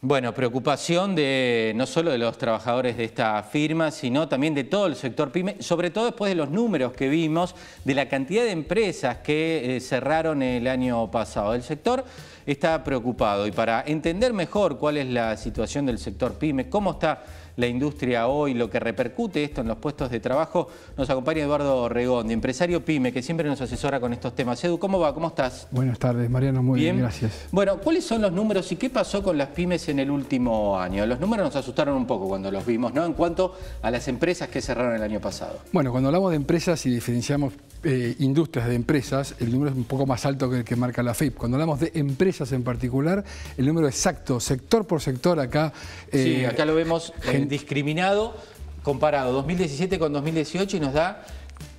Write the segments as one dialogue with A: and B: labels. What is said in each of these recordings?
A: Bueno, preocupación de no solo de los trabajadores de esta firma, sino también de todo el sector PYME, sobre todo después de los números que vimos de la cantidad de empresas que eh, cerraron el año pasado. del sector está preocupado. Y para entender mejor cuál es la situación del sector PYME, cómo está la industria hoy, lo que repercute esto en los puestos de trabajo, nos acompaña Eduardo de empresario PYME, que siempre nos asesora con estos temas. Edu, ¿cómo va? ¿Cómo estás?
B: Buenas tardes, Mariano. Muy bien, gracias.
A: Bueno, ¿cuáles son los números y qué pasó con las pymes en el último año? Los números nos asustaron un poco cuando los vimos, ¿no? En cuanto a las empresas que cerraron el año pasado.
B: Bueno, cuando hablamos de empresas y diferenciamos eh, industrias de empresas, el número es un poco más alto que el que marca la FIP. Cuando hablamos de empresas, en particular, el número exacto, sector por sector acá. sí, eh, acá
A: lo vemos eh, discriminado, comparado 2017 con 2018 y nos da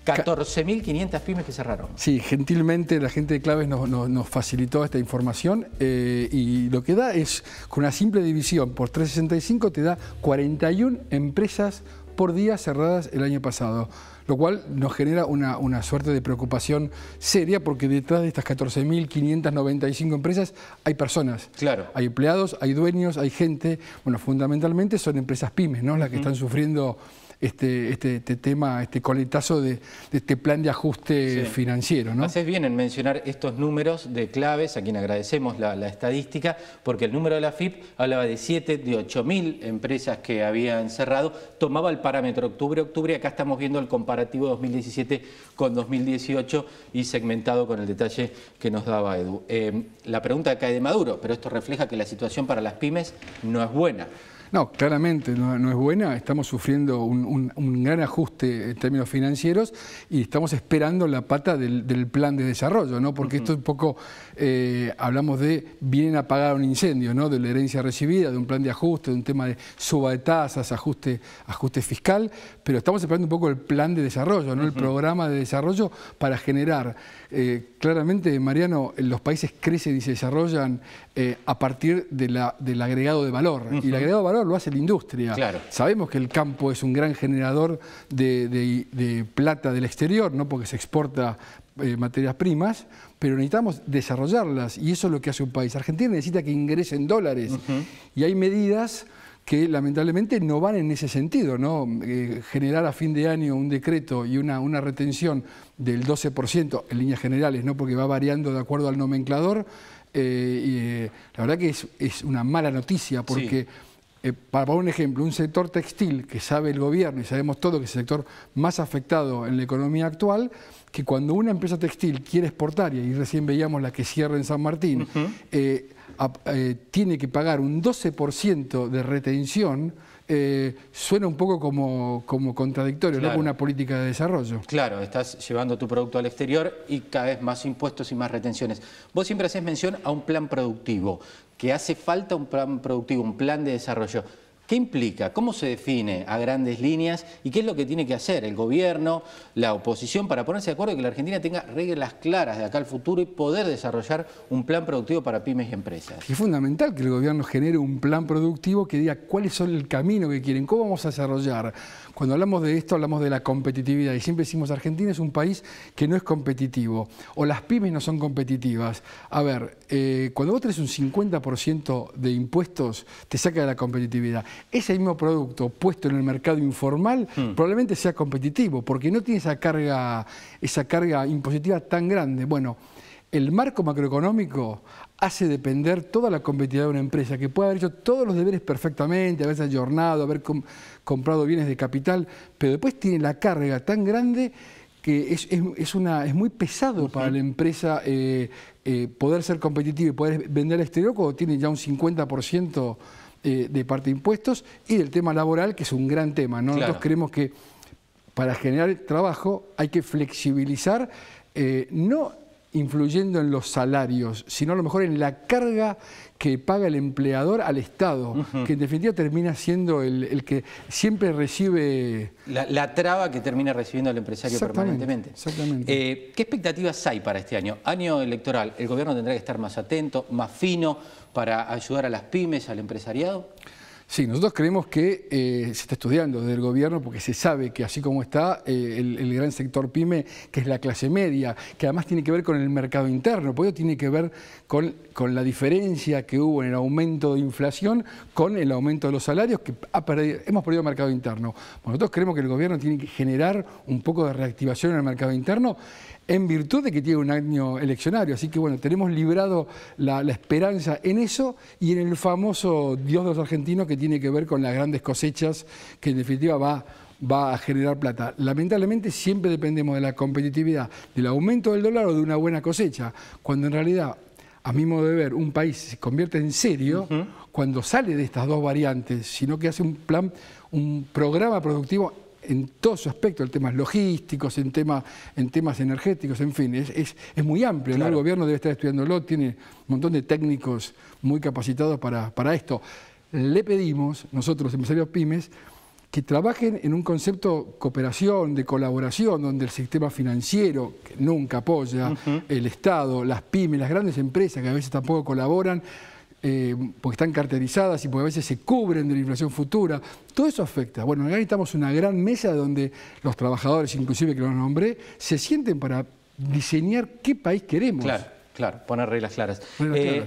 A: 14.500 pymes que cerraron.
B: Sí, gentilmente la gente de Claves nos, facilitó esta información eh, y lo que da es, con una simple división por 365 te da 41 empresas por días cerradas el año pasado, lo cual nos genera una, suerte de preocupación seria porque detrás de estas 14.595 empresas hay personas. Claro. Hay empleados, hay dueños, hay gente. Bueno, fundamentalmente son empresas pymes, ¿no? Las que están sufriendo este, este, este, tema, este coletazo de, este plan de ajuste financiero. ¿no? Haces
A: bien en mencionar estos números de claves, a quien agradecemos la, estadística, porque el número de la FIP hablaba de 7, de 8 mil empresas que habían cerrado, tomaba el parámetro octubre-octubre, acá estamos viendo el comparativo 2017 con 2018 y segmentado con el detalle que nos daba Edu. Eh, la pregunta cae de Maduro, pero esto refleja que la situación para las pymes no es buena.
B: No, claramente no, es buena. Estamos sufriendo un, gran ajuste en términos financieros y estamos esperando la pata del, plan de desarrollo, ¿no? Porque esto es un poco, eh, hablamos de, vienen a pagar un incendio, ¿no? De la herencia recibida, de un plan de ajuste, de un tema de suba de tasas, ajuste, ajuste fiscal, pero estamos esperando un poco el plan de desarrollo, ¿no? El programa de desarrollo para generar. Eh, claramente, Mariano, los países crecen y se desarrollan eh, a partir del agregado de valor. Y el agregado de valor lo hace la industria. Sabemos que el campo es un gran generador de, plata del exterior, ¿no? porque se exporta eh, materias primas, pero necesitamos desarrollarlas y eso es lo que hace un país. Argentina necesita que ingresen dólares y hay medidas que lamentablemente no van en ese sentido, ¿no? Eh, generar a fin de año un decreto y una, retención del 12% en líneas generales, ¿no? Porque va variando de acuerdo al nomenclador. Eh, la verdad que es, una mala noticia porque eh, para un ejemplo, un sector textil que sabe el gobierno y sabemos todo que es el sector más afectado en la economía actual, que cuando una empresa textil quiere exportar, y ahí recién veíamos la que cierra en San Martín, eh, eh, tiene que pagar un 12% de retención eh, suena un poco como, contradictorio, claro. Una política de desarrollo.
A: Claro, estás llevando tu producto al exterior y cada vez más impuestos y más retenciones. Vos siempre haces mención a un plan productivo, que hace falta un plan productivo, un plan de desarrollo. ¿Qué implica? ¿Cómo se define a grandes líneas? ¿Y qué es lo que tiene que hacer el gobierno, la oposición, para ponerse de acuerdo y que la Argentina tenga reglas claras de acá al futuro y poder desarrollar un plan productivo para pymes y empresas?
B: Es fundamental que el gobierno genere un plan productivo que diga cuáles son el camino que quieren, cómo vamos a desarrollar. Cuando hablamos de esto, hablamos de la competitividad y siempre decimos Argentina es un país que no es competitivo o las pymes no son competitivas. A ver, eh, cuando vos tenés un 50% de impuestos, te saca de la competitividad ese mismo producto puesto en el mercado informal hmm. probablemente sea competitivo, porque no tiene esa carga, esa carga impositiva tan grande. Bueno, el marco macroeconómico hace depender toda la competitividad de una empresa, que puede haber hecho todos los deberes perfectamente, haberse ayornado, haber comprado bienes de capital, pero después tiene la carga tan grande que es, muy pesado para la empresa eh, eh, poder ser competitiva y poder vender al exterior cuando tiene ya un 50% eh, de parte de impuestos y del tema laboral, que es un gran tema. Nosotros creemos que para generar trabajo hay que flexibilizar, eh, no influyendo en los salarios, sino a lo mejor en la carga que paga el empleador al Estado, que en definitiva termina siendo el, que siempre recibe...
A: La, traba que termina recibiendo el empresario permanentemente. Exactamente. Eh, ¿Qué expectativas hay para este año? Año electoral, ¿el gobierno tendrá que estar más atento, más fino para ayudar a las pymes, al empresariado?
B: Sí, nosotros creemos que eh, se está estudiando desde el gobierno porque se sabe que así como está eh, el, gran sector pyme, que es la clase media, que además tiene que ver con el mercado interno, porque tiene que ver con, la diferencia que hubo en el aumento de inflación con el aumento de los salarios, que hemos perdido, el mercado interno. nosotros creemos que el gobierno tiene que generar un poco de reactivación en el mercado interno en virtud de que tiene un año eleccionario. Así que bueno, tenemos librado la, la esperanza en eso y en el famoso Dios de los argentinos que tiene que ver con las grandes cosechas, que en definitiva va, va a generar plata. Lamentablemente siempre dependemos de la competitividad, del aumento del dólar o de una buena cosecha, cuando en realidad a mi modo de ver, un país se convierte en serio cuando sale de estas dos variantes, sino que hace un plan, un programa productivo en todo su aspecto, en temas logísticos, en, tema, en temas energéticos, en fin, es, es, muy amplio. El gobierno debe estar estudiándolo, tiene un montón de técnicos muy capacitados para, para esto le pedimos, nosotros, empresarios pymes, que trabajen en un concepto de cooperación, de colaboración, donde el sistema financiero, nunca apoya, el Estado, las pymes, las grandes empresas, que a veces tampoco colaboran, eh, porque están carterizadas y porque a veces se cubren de la inflación futura. Todo eso afecta. Bueno, acá en una gran mesa donde los trabajadores, inclusive que los nombré, se sienten para diseñar qué país queremos. Claro.
A: Claro, poner reglas eh, claras.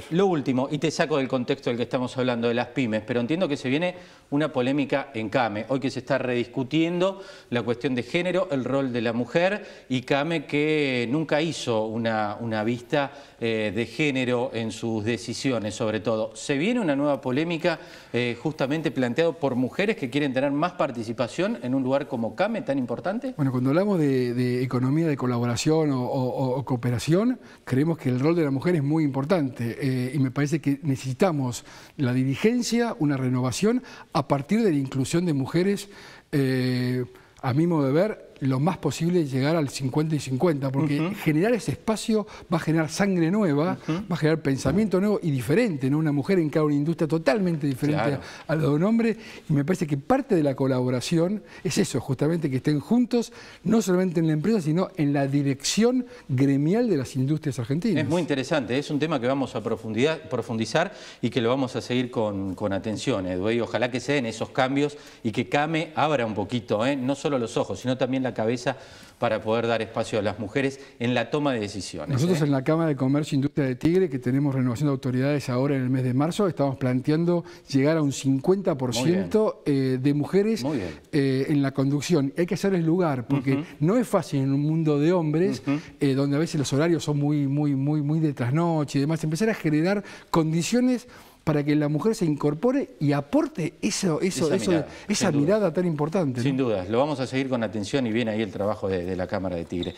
A: Lo último, y te saco del contexto del que estamos hablando de las pymes, pero entiendo que se viene una polémica en CAME, hoy que se está rediscutiendo la cuestión de género, el rol de la mujer, y CAME que nunca hizo una, una vista eh, de género en sus decisiones, sobre todo. Se viene una nueva polémica eh, justamente planteado por mujeres que quieren tener más participación en un lugar como CAME tan importante.
B: Bueno, cuando hablamos de, economía de colaboración o cooperación, creemos que el el rol de la mujer es muy importante eh, y me parece que necesitamos la dirigencia, una renovación a partir de la inclusión de mujeres, eh, a mi modo de ver, lo más posible llegar al 50 y 50, porque generar ese espacio va a generar sangre nueva, va a generar pensamiento nuevo y diferente, ¿no? Una mujer en cada una industria totalmente diferente a, lo de un hombre, y me parece que parte de la colaboración es eso, justamente que estén juntos, no solamente en la empresa, sino en la dirección gremial de las industrias argentinas.
A: Es muy interesante, es un tema que vamos a profundizar y que lo vamos a seguir con, atención, Edu, ¿eh? ojalá que se den esos cambios y que Came abra un poquito, ¿eh? no solo los ojos, sino también la cabeza para poder dar espacio a las mujeres en la toma de decisiones. Nosotros ¿eh? en
B: la Cámara de Comercio e Industria de Tigre, que tenemos renovación de autoridades ahora en el mes de marzo, estamos planteando llegar a un 50% eh, de mujeres eh, en la conducción. Hay que hacerles lugar, porque no es fácil en un mundo de hombres, donde a veces los horarios son muy, muy, muy, muy de trasnoche y demás, empezar a generar condiciones para que la mujer se incorpore y aporte eso, eso, esa, mirada, tan importante. Sin
A: dudas, lo vamos a seguir con atención y viene ahí el trabajo de, la Cámara de Tigre.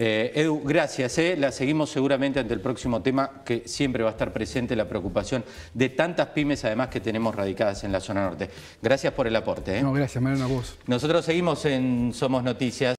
A: Eh, Edu, gracias. Eh. La seguimos seguramente ante el próximo tema que siempre va a estar presente la preocupación de tantas pymes además que tenemos radicadas en la zona norte. Gracias por el aporte. Eh. No,
B: gracias, mariana a vos.
A: Nosotros seguimos en Somos Noticias.